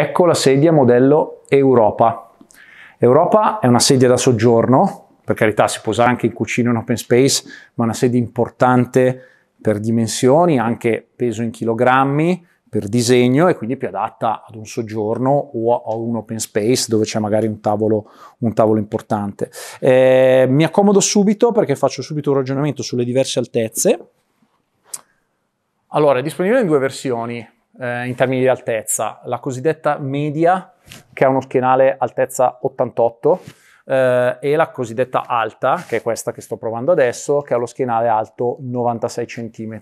Ecco la sedia modello Europa. Europa è una sedia da soggiorno, per carità si può usare anche in cucina in open space, ma una sedia importante per dimensioni, anche peso in chilogrammi, per disegno e quindi più adatta ad un soggiorno o a un open space dove c'è magari un tavolo, un tavolo importante. Eh, mi accomodo subito perché faccio subito un ragionamento sulle diverse altezze. Allora, è disponibile in due versioni eh, in termini di altezza, la cosiddetta media, che ha uno schienale altezza 88, eh, e la cosiddetta alta, che è questa che sto provando adesso, che ha lo schienale alto 96 cm.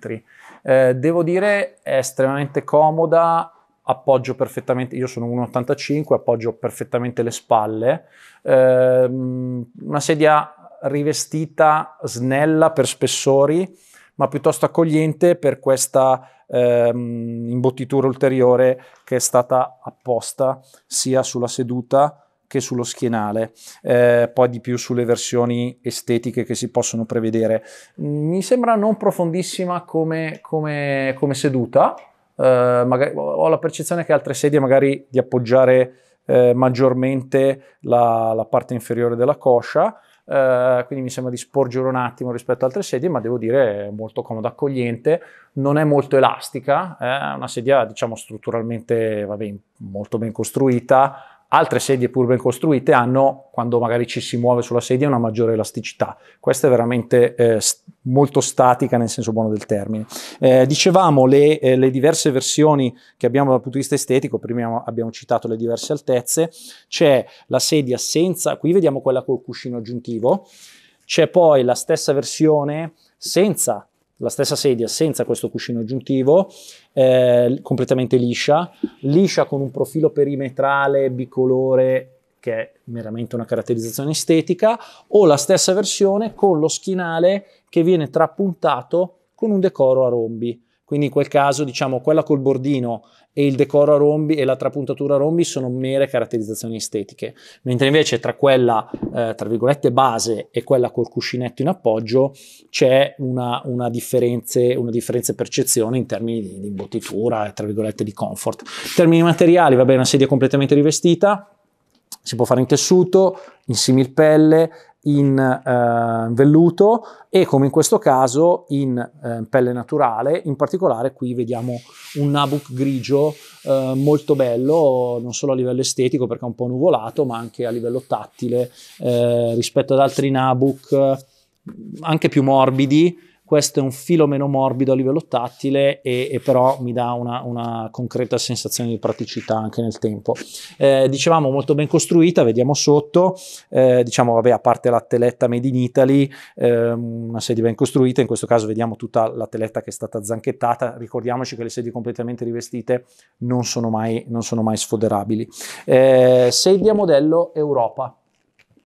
Eh, devo dire è estremamente comoda, appoggio perfettamente, io sono 1,85, appoggio perfettamente le spalle, ehm, una sedia rivestita snella per spessori, ma piuttosto accogliente per questa ehm, imbottitura ulteriore che è stata apposta sia sulla seduta che sullo schienale, eh, poi di più sulle versioni estetiche che si possono prevedere. Mi sembra non profondissima come, come, come seduta, eh, magari, ho la percezione che altre sedie magari di appoggiare eh, maggiormente la, la, parte inferiore della coscia, eh, quindi mi sembra di sporgere un attimo rispetto ad altre sedie, ma devo dire è molto comoda, accogliente, non è molto elastica, eh, è una sedia diciamo strutturalmente vabbè, molto ben costruita, altre sedie pur ben costruite hanno, quando magari ci si muove sulla sedia, una maggiore elasticità. Questa è veramente eh, molto statica nel senso buono del termine. Eh, dicevamo le, eh, le, diverse versioni che abbiamo dal punto di vista estetico, prima abbiamo citato le diverse altezze, c'è la sedia senza, qui vediamo quella col cuscino aggiuntivo, c'è poi la stessa versione senza la stessa sedia senza questo cuscino aggiuntivo, eh, completamente liscia, liscia con un profilo perimetrale bicolore che è meramente una caratterizzazione estetica, o la stessa versione con lo schienale che viene trappuntato con un decoro a rombi. Quindi in quel caso, diciamo, quella col bordino e il decoro a rombi e la trapuntatura a rombi sono mere caratterizzazioni estetiche, mentre invece tra quella, eh, tra virgolette, base e quella col cuscinetto in appoggio c'è una, una, differenze, una differenza percezione in termini di, di imbottitura, tra virgolette, di comfort. In termini materiali, va bene, una sedia completamente rivestita, si può fare in tessuto, in similpelle, in eh, velluto e come in questo caso in eh, pelle naturale, in particolare qui vediamo un Nabuc grigio eh, molto bello, non solo a livello estetico perché è un po' nuvolato, ma anche a livello tattile eh, rispetto ad altri Nabuc anche più morbidi questo è un filo meno morbido a livello tattile e, e però mi dà una, una, concreta sensazione di praticità anche nel tempo. Eh, dicevamo molto ben costruita, vediamo sotto, eh, diciamo vabbè a parte la teletta made in Italy, eh, una sedia ben costruita, in questo caso vediamo tutta la teletta che è stata zanchettata, ricordiamoci che le sedie completamente rivestite non sono mai, non sono mai sfoderabili. Eh, sedia modello Europa.